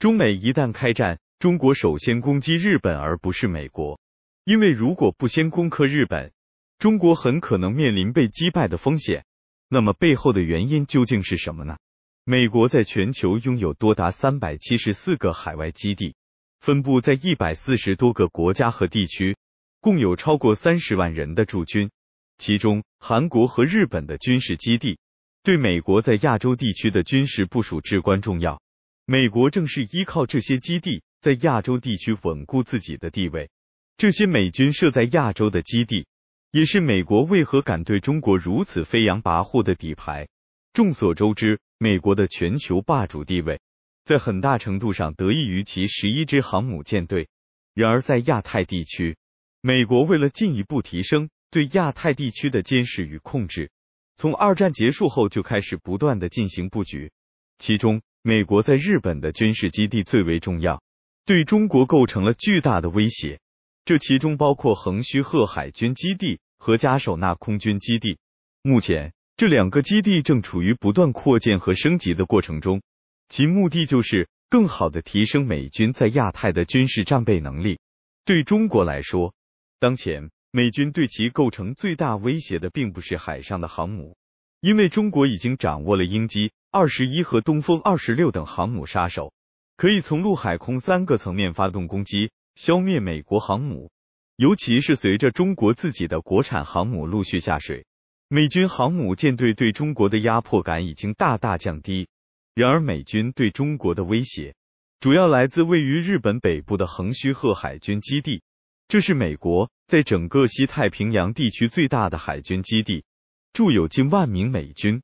中美一旦开战，中国首先攻击日本而不是美国，因为如果不先攻克日本，中国很可能面临被击败的风险。那么背后的原因究竟是什么呢？美国在全球拥有多达三百七十四个海外基地，分布在一百四十多个国家和地区，共有超过三十万人的驻军。其中，韩国和日本的军事基地对美国在亚洲地区的军事部署至关重要。美国正是依靠这些基地在亚洲地区稳固自己的地位。这些美军设在亚洲的基地，也是美国为何敢对中国如此飞扬跋扈的底牌。众所周知，美国的全球霸主地位，在很大程度上得益于其十一支航母舰队。然而，在亚太地区，美国为了进一步提升对亚太地区的监视与控制，从二战结束后就开始不断的进行布局，其中。美国在日本的军事基地最为重要，对中国构成了巨大的威胁。这其中包括横须贺海军基地和加守那空军基地。目前，这两个基地正处于不断扩建和升级的过程中，其目的就是更好的提升美军在亚太的军事战备能力。对中国来说，当前美军对其构成最大威胁的并不是海上的航母，因为中国已经掌握了鹰击。二十一和东风二十六等航母杀手可以从陆海空三个层面发动攻击，消灭美国航母。尤其是随着中国自己的国产航母陆续下水，美军航母舰队对中国的压迫感已经大大降低。然而，美军对中国的威胁主要来自位于日本北部的横须贺海军基地，这是美国在整个西太平洋地区最大的海军基地，驻有近万名美军。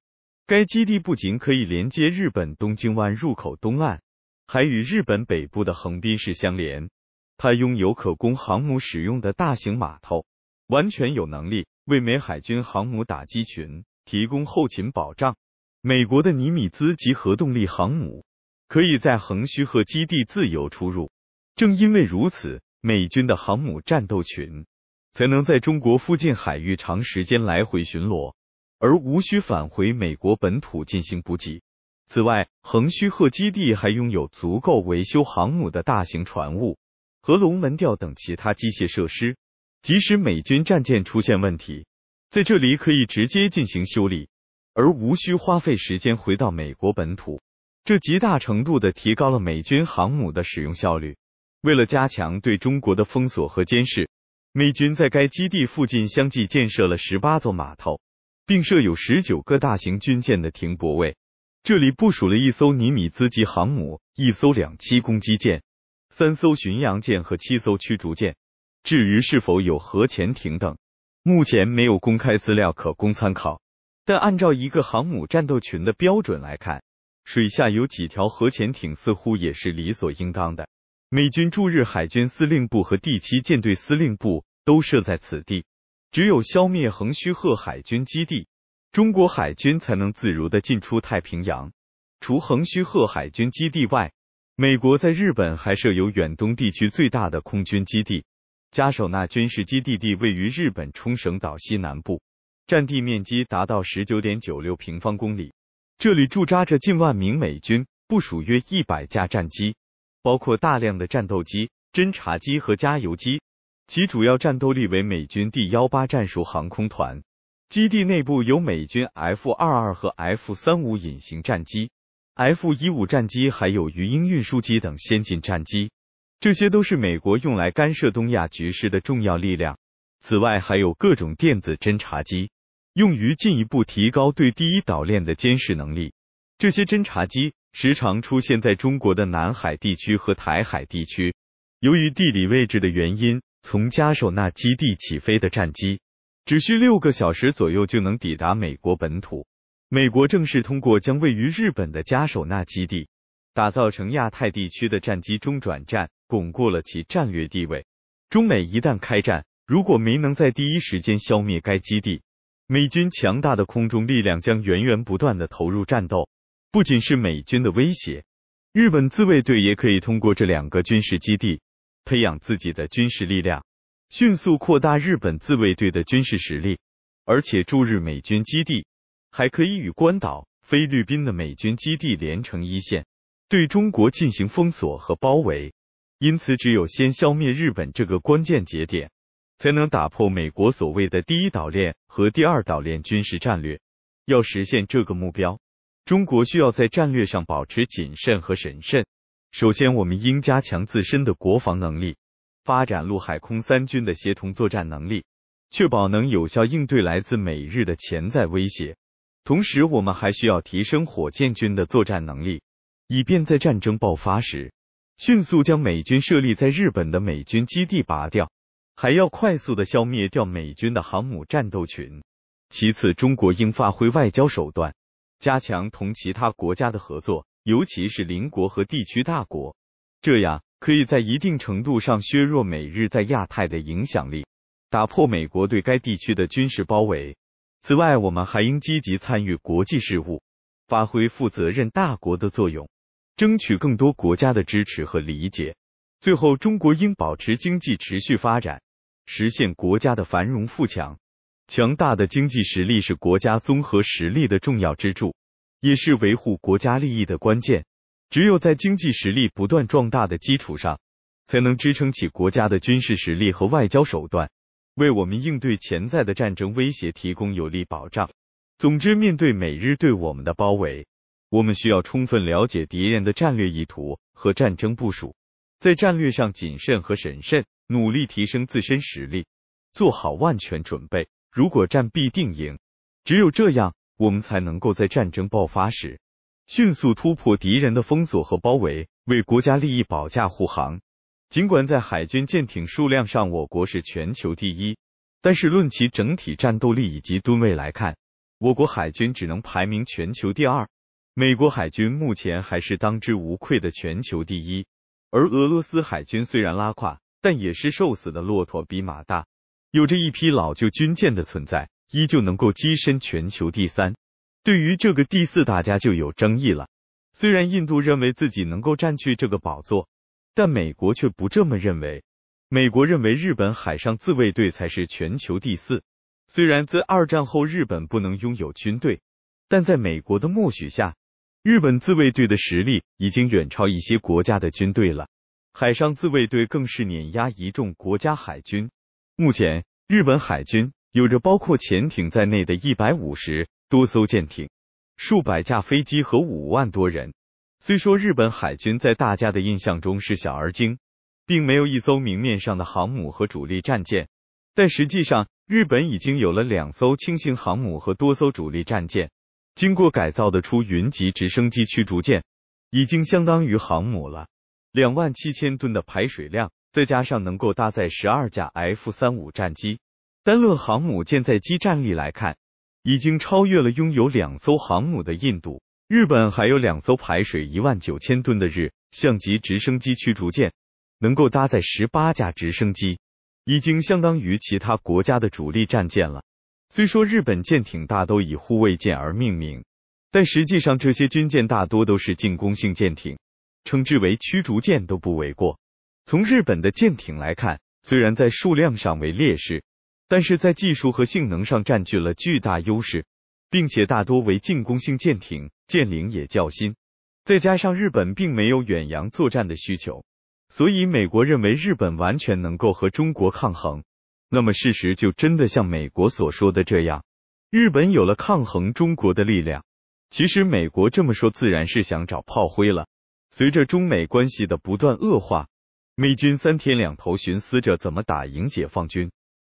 该基地不仅可以连接日本东京湾入口东岸，还与日本北部的横滨市相连。它拥有可供航母使用的大型码头，完全有能力为美海军航母打击群提供后勤保障。美国的尼米兹级核动力航母可以在横须贺基地自由出入。正因为如此，美军的航母战斗群才能在中国附近海域长时间来回巡逻。而无需返回美国本土进行补给。此外，横须贺基地还拥有足够维修航母的大型船坞和龙门吊等其他机械设施。即使美军战舰出现问题，在这里可以直接进行修理，而无需花费时间回到美国本土，这极大程度地提高了美军航母的使用效率。为了加强对中国的封锁和监视，美军在该基地附近相继建设了十八座码头。并设有十九个大型军舰的停泊位，这里部署了一艘尼米兹级航母、一艘两栖攻击舰、三艘巡洋舰和七艘驱逐舰。至于是否有核潜艇等，目前没有公开资料可供参考。但按照一个航母战斗群的标准来看，水下有几条核潜艇似乎也是理所应当的。美军驻日海军司令部和第七舰队司令部都设在此地。只有消灭横须贺海军基地，中国海军才能自如的进出太平洋。除横须贺海军基地外，美国在日本还设有远东地区最大的空军基地——加什纳军事基地，地位于日本冲绳岛西南部，占地面积达到十九点九六平方公里。这里驻扎着近万名美军，部署约一百架战机，包括大量的战斗机、侦察机和加油机。其主要战斗力为美军第幺八战术航空团，基地内部有美军 F 二二和 F 三五隐形战机、F 一五战机，还有鱼鹰运输机等先进战机，这些都是美国用来干涉东亚局势的重要力量。此外，还有各种电子侦察机，用于进一步提高对第一岛链的监视能力。这些侦察机时常出现在中国的南海地区和台海地区。由于地理位置的原因。从加手纳基地起飞的战机，只需六个小时左右就能抵达美国本土。美国正是通过将位于日本的加手纳基地打造成亚太地区的战机中转站，巩固了其战略地位。中美一旦开战，如果没能在第一时间消灭该基地，美军强大的空中力量将源源不断的投入战斗。不仅是美军的威胁，日本自卫队也可以通过这两个军事基地。培养自己的军事力量，迅速扩大日本自卫队的军事实力，而且驻日美军基地还可以与关岛、菲律宾的美军基地连成一线，对中国进行封锁和包围。因此，只有先消灭日本这个关键节点，才能打破美国所谓的第一岛链和第二岛链军事战略。要实现这个目标，中国需要在战略上保持谨慎和审慎。首先，我们应加强自身的国防能力，发展陆海空三军的协同作战能力，确保能有效应对来自美日的潜在威胁。同时，我们还需要提升火箭军的作战能力，以便在战争爆发时迅速将美军设立在日本的美军基地拔掉，还要快速的消灭掉美军的航母战斗群。其次，中国应发挥外交手段，加强同其他国家的合作。尤其是邻国和地区大国，这样可以在一定程度上削弱美日在亚太的影响力，打破美国对该地区的军事包围。此外，我们还应积极参与国际事务，发挥负责任大国的作用，争取更多国家的支持和理解。最后，中国应保持经济持续发展，实现国家的繁荣富强。强大的经济实力是国家综合实力的重要支柱。也是维护国家利益的关键。只有在经济实力不断壮大的基础上，才能支撑起国家的军事实力和外交手段，为我们应对潜在的战争威胁提供有力保障。总之，面对美日对我们的包围，我们需要充分了解敌人的战略意图和战争部署，在战略上谨慎和审慎，努力提升自身实力，做好万全准备。如果战必定赢，只有这样。我们才能够在战争爆发时迅速突破敌人的封锁和包围，为国家利益保驾护航。尽管在海军舰艇数量上，我国是全球第一，但是论其整体战斗力以及吨位来看，我国海军只能排名全球第二。美国海军目前还是当之无愧的全球第一，而俄罗斯海军虽然拉胯，但也是瘦死的骆驼比马大，有着一批老旧军舰的存在。依旧能够跻身全球第三，对于这个第四大家就有争议了。虽然印度认为自己能够占据这个宝座，但美国却不这么认为。美国认为日本海上自卫队才是全球第四。虽然自二战后日本不能拥有军队，但在美国的默许下，日本自卫队的实力已经远超一些国家的军队了。海上自卫队更是碾压一众国家海军。目前，日本海军。有着包括潜艇在内的一百五十多艘舰艇、数百架飞机和五万多人。虽说日本海军在大家的印象中是小而精，并没有一艘明面上的航母和主力战舰，但实际上日本已经有了两艘轻型航母和多艘主力战舰。经过改造的出云级直升机驱逐舰，已经相当于航母了。两万七千吨的排水量，再加上能够搭载十二架 F 三五战机。单论航母舰载机战力来看，已经超越了拥有两艘航母的印度、日本，还有两艘排水一万九千吨的日象级直升机驱逐舰，能够搭载十八架直升机，已经相当于其他国家的主力战舰了。虽说日本舰艇大都以护卫舰而命名，但实际上这些军舰大多都是进攻性舰艇，称之为驱逐舰都不为过。从日本的舰艇来看，虽然在数量上为劣势。但是在技术和性能上占据了巨大优势，并且大多为进攻性舰艇，舰龄也较新。再加上日本并没有远洋作战的需求，所以美国认为日本完全能够和中国抗衡。那么事实就真的像美国所说的这样，日本有了抗衡中国的力量？其实美国这么说，自然是想找炮灰了。随着中美关系的不断恶化，美军三天两头寻思着怎么打赢解放军。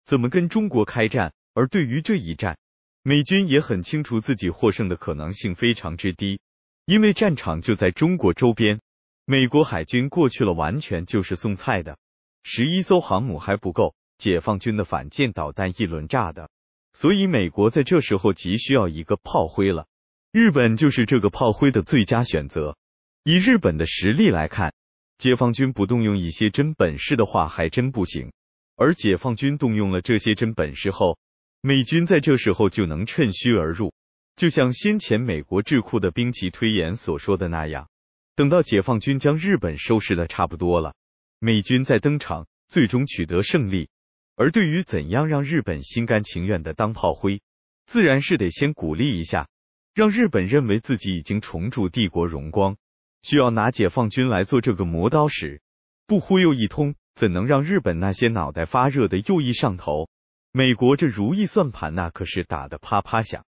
怎么跟中国开战？而对于这一战，美军也很清楚自己获胜的可能性非常之低，因为战场就在中国周边，美国海军过去了完全就是送菜的，十一艘航母还不够，解放军的反舰导弹一轮炸的。所以美国在这时候急需要一个炮灰了，日本就是这个炮灰的最佳选择。以日本的实力来看，解放军不动用一些真本事的话还真不行。而解放军动用了这些真本事后，美军在这时候就能趁虚而入。就像先前美国智库的兵棋推演所说的那样，等到解放军将日本收拾的差不多了，美军再登场，最终取得胜利。而对于怎样让日本心甘情愿的当炮灰，自然是得先鼓励一下，让日本认为自己已经重铸帝国荣光，需要拿解放军来做这个磨刀石，不忽悠一通。怎能让日本那些脑袋发热的右翼上头？美国这如意算盘那可是打得啪啪响。